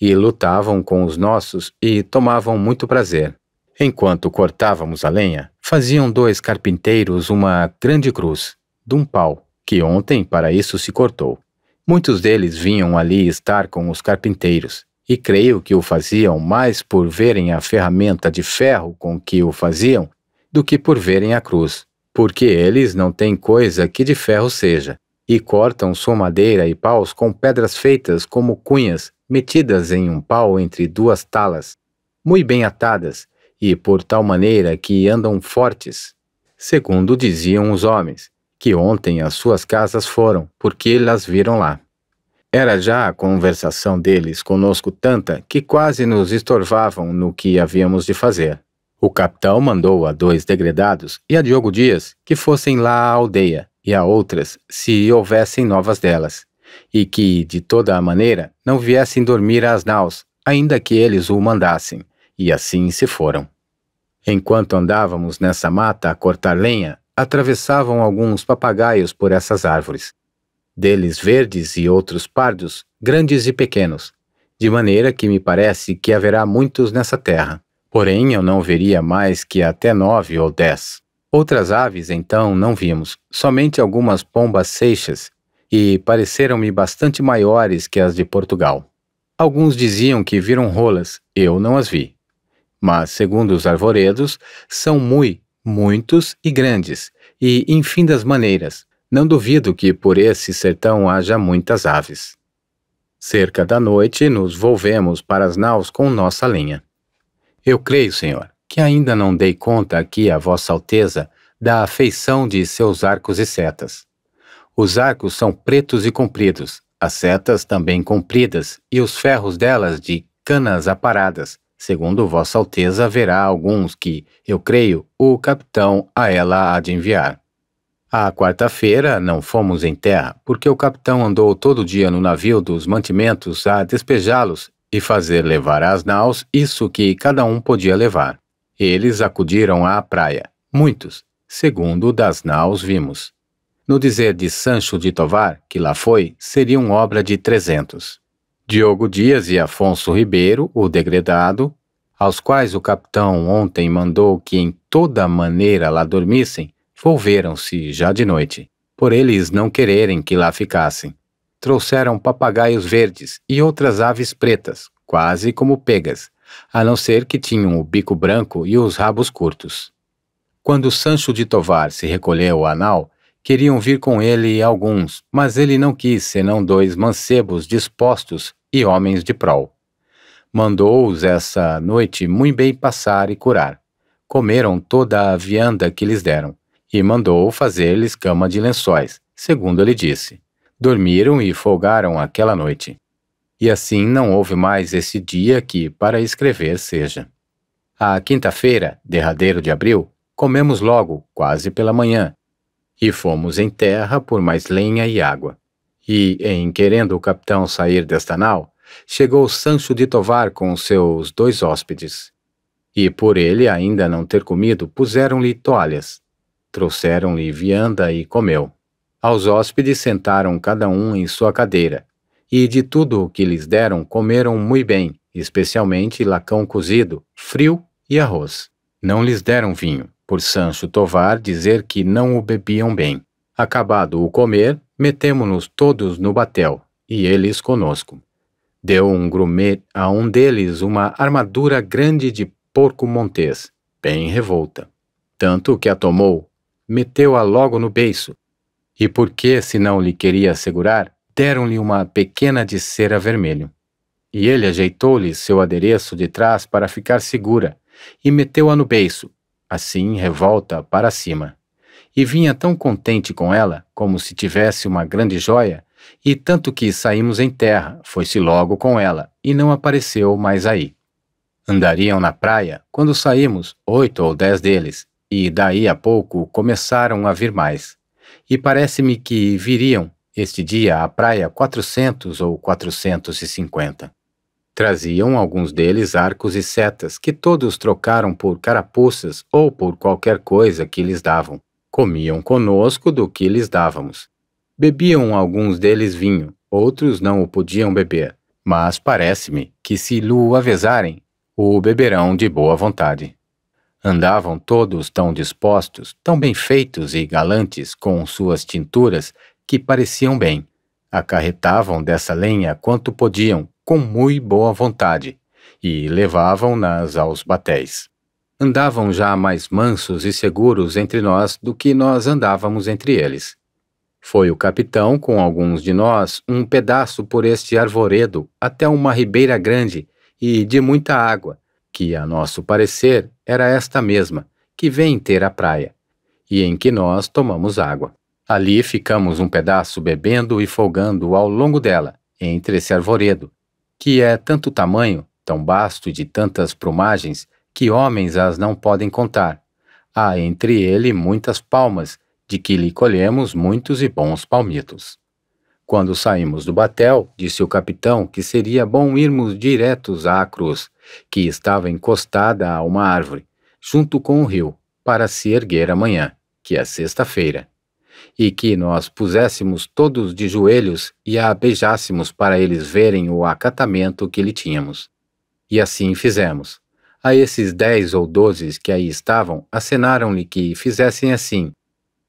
e lutavam com os nossos e tomavam muito prazer. Enquanto cortávamos a lenha, faziam dois carpinteiros uma grande cruz, de um pau, que ontem para isso se cortou. Muitos deles vinham ali estar com os carpinteiros, e creio que o faziam mais por verem a ferramenta de ferro com que o faziam do que por verem a cruz, porque eles não têm coisa que de ferro seja, e cortam sua madeira e paus com pedras feitas como cunhas metidas em um pau entre duas talas, muito bem atadas, e por tal maneira que andam fortes, segundo diziam os homens, que ontem às suas casas foram, porque las viram lá. Era já a conversação deles conosco tanta que quase nos estorvavam no que havíamos de fazer. O capitão mandou a dois degredados e a Diogo Dias que fossem lá à aldeia, e a outras, se houvessem novas delas, e que, de toda a maneira, não viessem dormir às naus, ainda que eles o mandassem, e assim se foram. Enquanto andávamos nessa mata a cortar lenha, atravessavam alguns papagaios por essas árvores, deles verdes e outros pardos, grandes e pequenos, de maneira que me parece que haverá muitos nessa terra. Porém, eu não veria mais que até nove ou dez. Outras aves, então, não vimos, somente algumas pombas seixas e pareceram-me bastante maiores que as de Portugal. Alguns diziam que viram rolas, eu não as vi. Mas, segundo os arvoredos, são mui, muitos e grandes, e, enfim das maneiras, não duvido que por esse sertão haja muitas aves. Cerca da noite, nos volvemos para as naus com nossa linha. Eu creio, senhor, que ainda não dei conta aqui a Vossa Alteza da afeição de seus arcos e setas. Os arcos são pretos e compridos, as setas também compridas, e os ferros delas de canas aparadas. Segundo Vossa Alteza, haverá alguns que, eu creio, o capitão a ela há de enviar. À quarta-feira não fomos em terra, porque o capitão andou todo dia no navio dos mantimentos a despejá-los e fazer levar às naus isso que cada um podia levar. Eles acudiram à praia, muitos, segundo das naus vimos. No dizer de Sancho de Tovar, que lá foi, seriam obra de 300. Diogo Dias e Afonso Ribeiro, o degredado, aos quais o capitão ontem mandou que em toda maneira lá dormissem, volveram-se já de noite, por eles não quererem que lá ficassem. Trouxeram papagaios verdes e outras aves pretas, quase como pegas, a não ser que tinham o bico branco e os rabos curtos. Quando Sancho de Tovar se recolheu ao anal, Queriam vir com ele alguns, mas ele não quis, senão dois mancebos dispostos e homens de prol. Mandou-os essa noite muito bem passar e curar. Comeram toda a vianda que lhes deram, e mandou fazer-lhes cama de lençóis, segundo ele disse. Dormiram e folgaram aquela noite. E assim não houve mais esse dia que para escrever seja. A quinta-feira, derradeiro de abril, comemos logo, quase pela manhã, e fomos em terra por mais lenha e água. E, em querendo o capitão sair desta nau, chegou Sancho de Tovar com seus dois hóspedes. E por ele ainda não ter comido, puseram-lhe toalhas. Trouxeram-lhe vianda e comeu. Aos hóspedes sentaram cada um em sua cadeira, e de tudo o que lhes deram comeram muito bem, especialmente lacão cozido, frio e arroz. Não lhes deram vinho por Sancho Tovar dizer que não o bebiam bem. Acabado o comer, metemo-nos todos no batel, e eles conosco. Deu um grumet a um deles uma armadura grande de porco montês, bem revolta. Tanto que a tomou, meteu-a logo no beiço. E porque, se não lhe queria segurar, deram-lhe uma pequena de cera vermelho. E ele ajeitou-lhe seu adereço de trás para ficar segura, e meteu-a no beiço, assim revolta, para cima. E vinha tão contente com ela, como se tivesse uma grande joia, e tanto que saímos em terra, foi-se logo com ela, e não apareceu mais aí. Andariam na praia, quando saímos, oito ou dez deles, e daí a pouco começaram a vir mais. E parece-me que viriam, este dia, à praia, quatrocentos ou quatrocentos e cinquenta. Traziam alguns deles arcos e setas, que todos trocaram por carapuças ou por qualquer coisa que lhes davam. Comiam conosco do que lhes dávamos. Bebiam alguns deles vinho, outros não o podiam beber. Mas parece-me que se lhe avezarem, o beberão de boa vontade. Andavam todos tão dispostos, tão bem feitos e galantes, com suas tinturas, que pareciam bem. Acarretavam dessa lenha quanto podiam, com muito boa vontade, e levavam-nas aos batéis. Andavam já mais mansos e seguros entre nós do que nós andávamos entre eles. Foi o capitão, com alguns de nós, um pedaço por este arvoredo até uma ribeira grande e de muita água, que, a nosso parecer, era esta mesma, que vem ter a praia, e em que nós tomamos água. Ali ficamos um pedaço bebendo e folgando ao longo dela, entre esse arvoredo, que é tanto tamanho, tão basto e de tantas plumagens, que homens as não podem contar. Há entre ele muitas palmas, de que lhe colhemos muitos e bons palmitos. Quando saímos do batel, disse o capitão que seria bom irmos diretos à cruz, que estava encostada a uma árvore, junto com o rio, para se erguer amanhã, que é sexta-feira e que nós puséssemos todos de joelhos e a beijássemos para eles verem o acatamento que lhe tínhamos. E assim fizemos. A esses dez ou doze que aí estavam, acenaram-lhe que fizessem assim,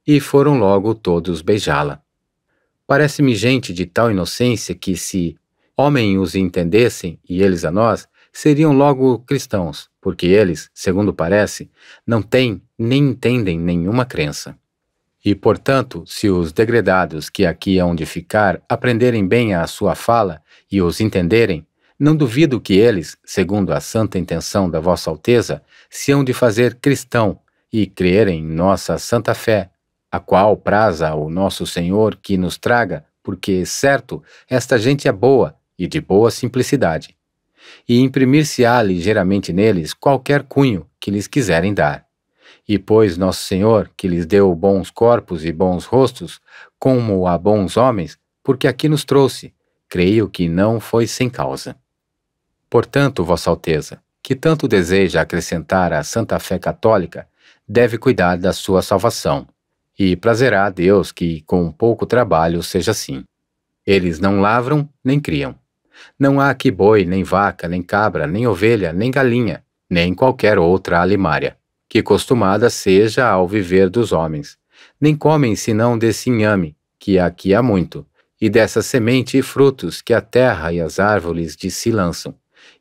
e foram logo todos beijá-la. Parece-me gente de tal inocência que, se homem os entendessem, e eles a nós, seriam logo cristãos, porque eles, segundo parece, não têm nem entendem nenhuma crença. E, portanto, se os degredados que aqui hão de ficar aprenderem bem a sua fala e os entenderem, não duvido que eles, segundo a santa intenção da Vossa Alteza, se hão de fazer cristão e crerem em nossa santa fé, a qual praza o nosso Senhor que nos traga, porque, certo, esta gente é boa e de boa simplicidade. E imprimir-se-á ligeiramente neles qualquer cunho que lhes quiserem dar. E pois Nosso Senhor, que lhes deu bons corpos e bons rostos, como a bons homens, porque aqui nos trouxe, creio que não foi sem causa. Portanto, Vossa Alteza, que tanto deseja acrescentar à Santa Fé Católica, deve cuidar da sua salvação, e prazerá a Deus que, com pouco trabalho, seja assim. Eles não lavram nem criam. Não há aqui boi, nem vaca, nem cabra, nem ovelha, nem galinha, nem qualquer outra alimária que costumada seja ao viver dos homens. Nem comem senão desse inhame, que aqui há muito, e dessa semente e frutos que a terra e as árvores de si lançam.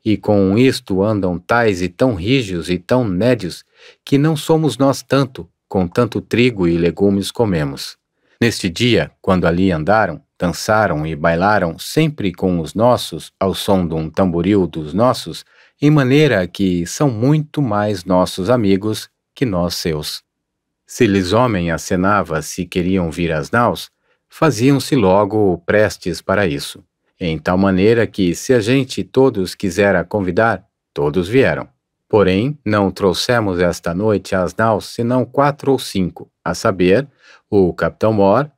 E com isto andam tais e tão rígios e tão nédios, que não somos nós tanto, com tanto trigo e legumes comemos. Neste dia, quando ali andaram, dançaram e bailaram sempre com os nossos, ao som de um tamboril dos nossos, em maneira que são muito mais nossos amigos que nós seus. Se lhes homem acenava se queriam vir às naus, faziam-se logo prestes para isso, em tal maneira que, se a gente todos quisera convidar, todos vieram. Porém, não trouxemos esta noite às naus senão quatro ou cinco, a saber, o capitão Mor,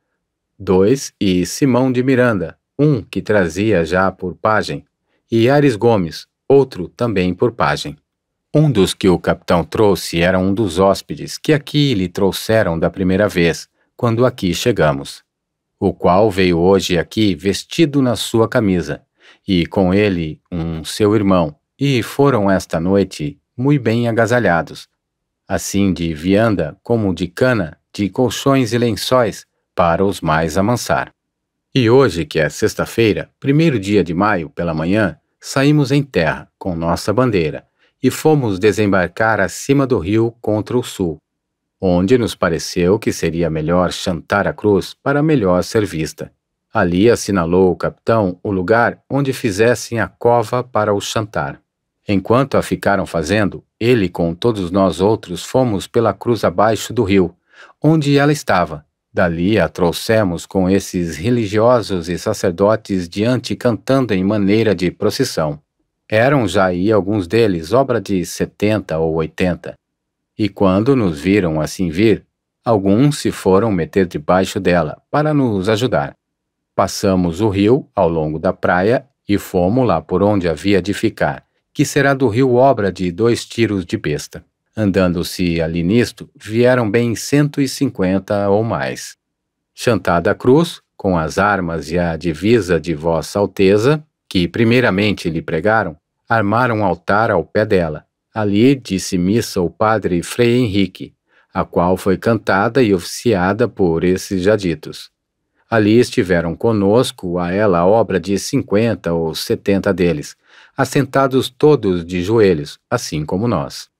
dois e Simão de Miranda, um que trazia já por pagem, e Ares Gomes, outro também por pajem. Um dos que o capitão trouxe era um dos hóspedes que aqui lhe trouxeram da primeira vez, quando aqui chegamos, o qual veio hoje aqui vestido na sua camisa, e com ele um seu irmão, e foram esta noite muito bem agasalhados, assim de vianda como de cana, de colchões e lençóis, para os mais amansar. E hoje, que é sexta-feira, primeiro dia de maio, pela manhã, saímos em terra com nossa bandeira e fomos desembarcar acima do rio contra o sul, onde nos pareceu que seria melhor chantar a cruz para melhor ser vista. Ali assinalou o capitão o lugar onde fizessem a cova para o chantar. Enquanto a ficaram fazendo, ele com todos nós outros fomos pela cruz abaixo do rio, onde ela estava, Dali a trouxemos com esses religiosos e sacerdotes diante cantando em maneira de procissão. Eram já aí alguns deles obra de setenta ou oitenta. E quando nos viram assim vir, alguns se foram meter debaixo dela para nos ajudar. Passamos o rio ao longo da praia e fomos lá por onde havia de ficar, que será do rio obra de dois tiros de besta andando-se ali nisto, vieram bem 150 ou mais. Chantada a cruz, com as armas e a divisa de Vossa Alteza, que primeiramente lhe pregaram, armaram um altar ao pé dela. Ali disse missa o padre Frei Henrique, a qual foi cantada e oficiada por esses jaditos. Ali estiveram conosco a ela a obra de cinquenta ou setenta deles, assentados todos de joelhos, assim como nós.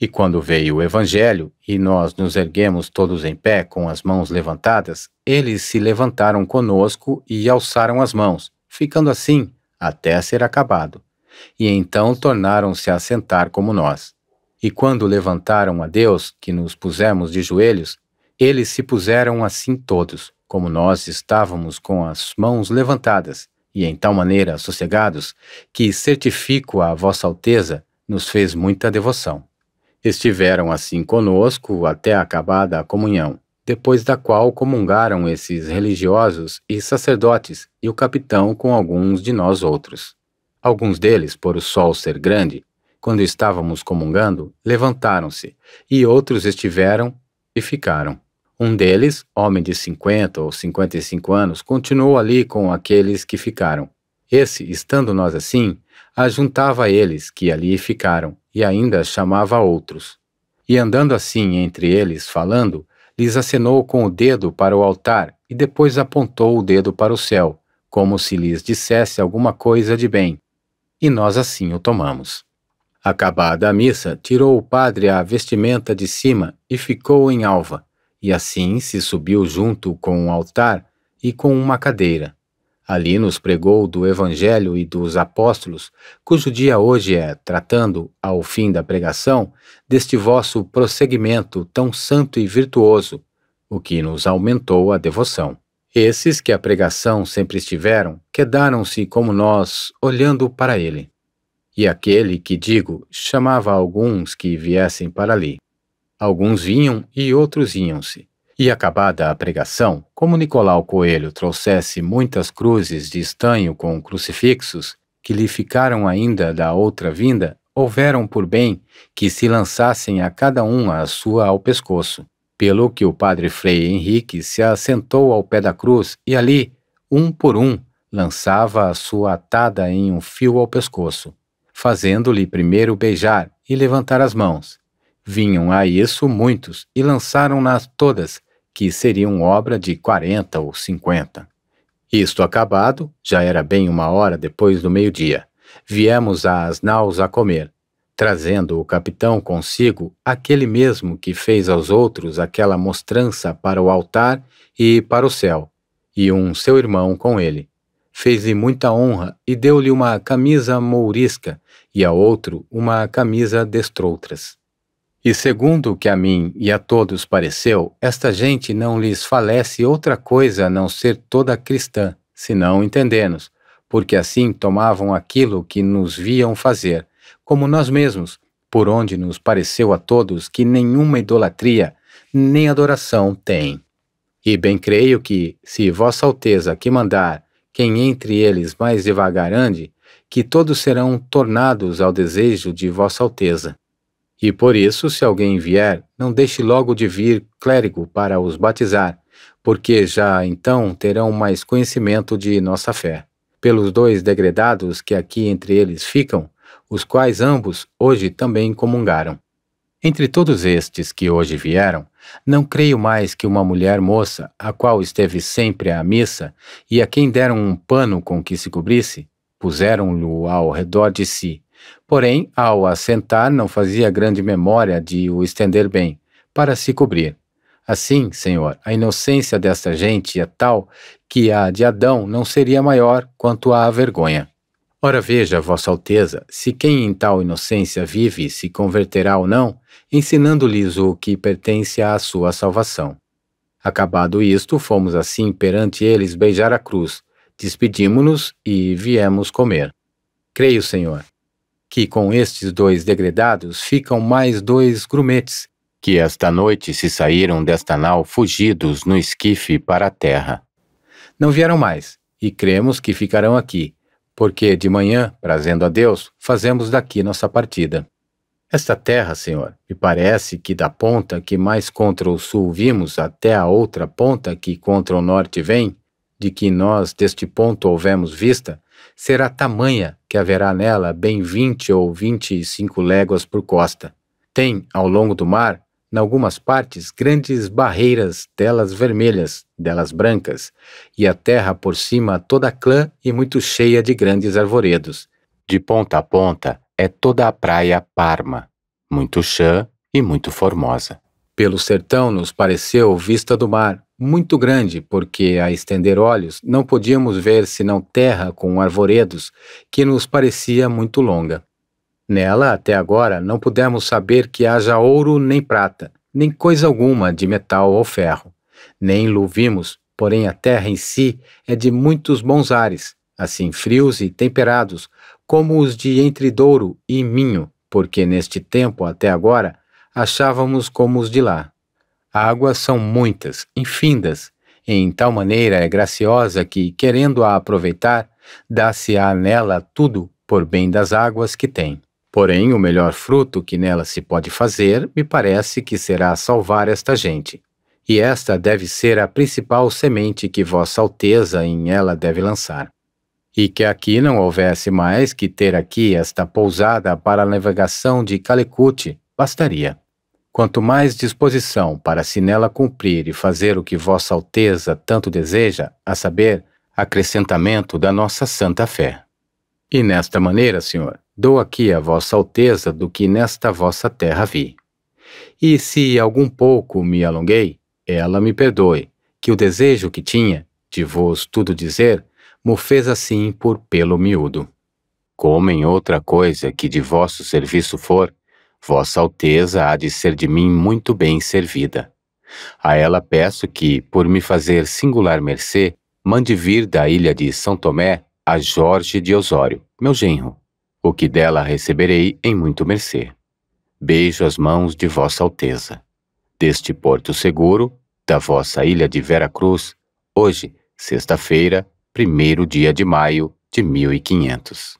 E quando veio o Evangelho, e nós nos erguemos todos em pé com as mãos levantadas, eles se levantaram conosco e alçaram as mãos, ficando assim até ser acabado. E então tornaram-se a sentar como nós. E quando levantaram a Deus, que nos pusemos de joelhos, eles se puseram assim todos, como nós estávamos com as mãos levantadas, e em tal maneira sossegados, que certifico a Vossa Alteza nos fez muita devoção. Estiveram assim conosco até acabada a comunhão, depois da qual comungaram esses religiosos e sacerdotes e o capitão com alguns de nós outros. Alguns deles, por o sol ser grande, quando estávamos comungando, levantaram-se, e outros estiveram e ficaram. Um deles, homem de 50 ou 55 anos, continuou ali com aqueles que ficaram. Esse, estando nós assim, ajuntava eles que ali ficaram, e ainda chamava outros. E andando assim entre eles, falando, lhes acenou com o dedo para o altar, e depois apontou o dedo para o céu, como se lhes dissesse alguma coisa de bem. E nós assim o tomamos. Acabada a missa, tirou o padre a vestimenta de cima e ficou em alva, e assim se subiu junto com o altar e com uma cadeira. Ali nos pregou do Evangelho e dos Apóstolos, cujo dia hoje é, tratando, ao fim da pregação, deste vosso prosseguimento tão santo e virtuoso, o que nos aumentou a devoção. Esses que a pregação sempre estiveram, quedaram-se como nós, olhando para ele. E aquele que digo chamava alguns que viessem para ali. Alguns vinham e outros vinham se e acabada a pregação, como Nicolau Coelho trouxesse muitas cruzes de estanho com crucifixos, que lhe ficaram ainda da outra vinda, houveram por bem que se lançassem a cada um a sua ao pescoço. Pelo que o padre Frei Henrique se assentou ao pé da cruz e ali, um por um, lançava a sua atada em um fio ao pescoço, fazendo-lhe primeiro beijar e levantar as mãos. Vinham a isso muitos e lançaram-nas todas, que seriam obra de 40 ou 50. Isto acabado, já era bem uma hora depois do meio-dia. Viemos às naus a comer, trazendo o capitão consigo aquele mesmo que fez aos outros aquela mostrança para o altar e para o céu, e um seu irmão com ele. Fez-lhe muita honra e deu-lhe uma camisa mourisca e a outro uma camisa destoutras. E segundo o que a mim e a todos pareceu, esta gente não lhes falece outra coisa a não ser toda cristã, se não entendemos, porque assim tomavam aquilo que nos viam fazer, como nós mesmos, por onde nos pareceu a todos que nenhuma idolatria nem adoração tem. E bem creio que, se Vossa Alteza que mandar quem entre eles mais devagar ande, que todos serão tornados ao desejo de Vossa Alteza. E por isso, se alguém vier, não deixe logo de vir clérigo para os batizar, porque já então terão mais conhecimento de nossa fé. Pelos dois degredados que aqui entre eles ficam, os quais ambos hoje também comungaram. Entre todos estes que hoje vieram, não creio mais que uma mulher moça, a qual esteve sempre à missa, e a quem deram um pano com que se cobrisse, puseram-lhe ao redor de si, Porém, ao assentar, não fazia grande memória de o estender bem, para se cobrir. Assim, Senhor, a inocência desta gente é tal que a de Adão não seria maior quanto à vergonha. Ora veja, Vossa Alteza, se quem em tal inocência vive se converterá ou não, ensinando-lhes o que pertence à sua salvação. Acabado isto, fomos assim perante eles beijar a cruz, despedimos nos e viemos comer. Creio, Senhor, que com estes dois degredados ficam mais dois grumetes, que esta noite se saíram desta nau fugidos no esquife para a terra. Não vieram mais, e cremos que ficarão aqui, porque de manhã, prazendo a Deus, fazemos daqui nossa partida. Esta terra, senhor, me parece que da ponta que mais contra o sul vimos até a outra ponta que contra o norte vem, de que nós deste ponto houvemos vista, será tamanha que haverá nela bem 20 ou 25 léguas por costa. Tem, ao longo do mar, em algumas partes, grandes barreiras, delas vermelhas, delas brancas, e a terra por cima toda clã e muito cheia de grandes arvoredos. De ponta a ponta é toda a praia Parma, muito chã e muito formosa. Pelo sertão nos pareceu vista do mar, muito grande, porque a estender olhos não podíamos ver senão terra com arvoredos que nos parecia muito longa. Nela, até agora, não pudemos saber que haja ouro nem prata, nem coisa alguma de metal ou ferro. Nem luvimos porém a terra em si é de muitos bons ares, assim frios e temperados, como os de entre Douro e Minho, porque neste tempo até agora achávamos como os de lá. Águas são muitas, infindas, e em tal maneira é graciosa que, querendo-a aproveitar, dá-se-á nela tudo por bem das águas que tem. Porém, o melhor fruto que nela se pode fazer, me parece que será salvar esta gente. E esta deve ser a principal semente que Vossa Alteza em ela deve lançar. E que aqui não houvesse mais que ter aqui esta pousada para a navegação de Calecute, bastaria. Quanto mais disposição para se nela cumprir e fazer o que Vossa Alteza tanto deseja, a saber, acrescentamento da nossa santa fé. E nesta maneira, senhor, dou aqui a Vossa Alteza do que nesta vossa terra vi. E se algum pouco me alonguei, ela me perdoe, que o desejo que tinha de vos tudo dizer, mo fez assim por pelo miúdo. Como em outra coisa que de vosso serviço for, Vossa Alteza há de ser de mim muito bem servida. A ela peço que, por me fazer singular mercê, mande vir da ilha de São Tomé a Jorge de Osório, meu genro, o que dela receberei em muito mercê. Beijo as mãos de Vossa Alteza. Deste porto seguro, da vossa ilha de Vera Cruz, hoje, sexta-feira, primeiro dia de maio de 1500.